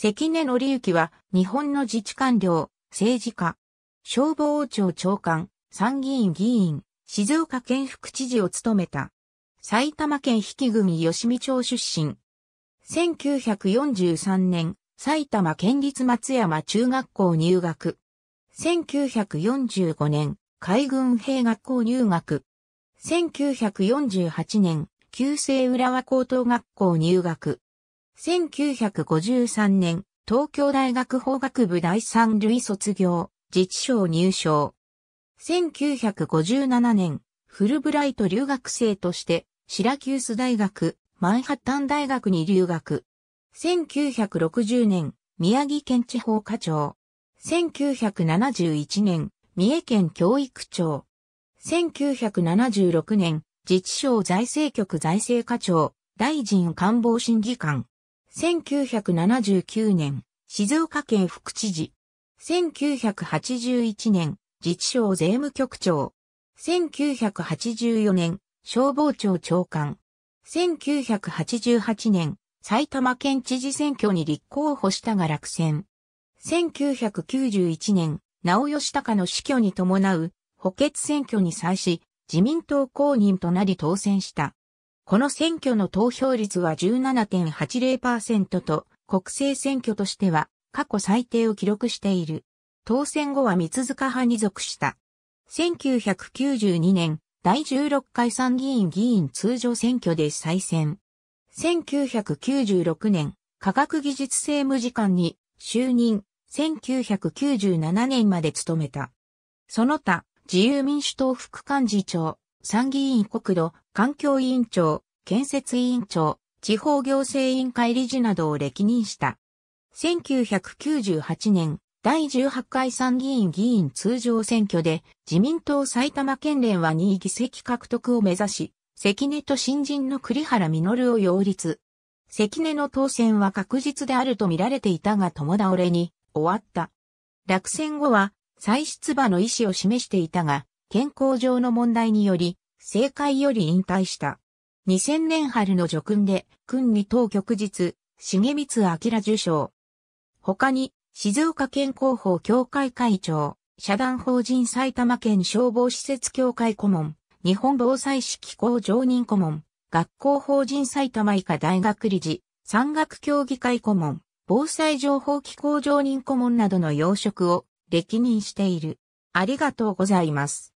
関根則之は日本の自治官僚、政治家、消防庁長官、参議院議員、静岡県副知事を務めた。埼玉県引組吉見町出身。1943年、埼玉県立松山中学校入学。1945年、海軍兵学校入学。1948年、旧制浦和高等学校入学。1953年、東京大学法学部第三類卒業、自治省入省。1957年、フルブライト留学生として、シラキュース大学、マンハッタン大学に留学。1960年、宮城県地方課長。1971年、三重県教育庁。1976年、自治省財政局財政課長、大臣官房審議官。1979年、静岡県副知事。1981年、自治省税務局長。1984年、消防庁長官。1988年、埼玉県知事選挙に立候補したが落選。1991年、直義隆の死去に伴う補欠選挙に際し、自民党公認となり当選した。この選挙の投票率は17.80%と、国政選挙としては過去最低を記録している。当選後は三塚派に属した。1992年、第16回参議院議員通常選挙で再選。1996年、科学技術政務次官に就任、1997年まで務めた。その他、自由民主党副幹事長、参議院国土、環境委員長、建設委員長、地方行政委員会理事などを歴任した。1998年、第18回参議院議員通常選挙で、自民党埼玉県連は2議席獲得を目指し、関根と新人の栗原実を擁立。関根の当選は確実であると見られていたが共倒れに終わった。落選後は再出馬の意思を示していたが、健康上の問題により、政界より引退した。2000年春の叙勲で、君に当局日、重光明受賞。他に、静岡県広報協会会長、社団法人埼玉県消防施設協会顧問、日本防災士機構常任顧問、学校法人埼玉医科大学理事、山岳協議会顧問、防災情報機構常任顧問などの要職を歴任している。ありがとうございます。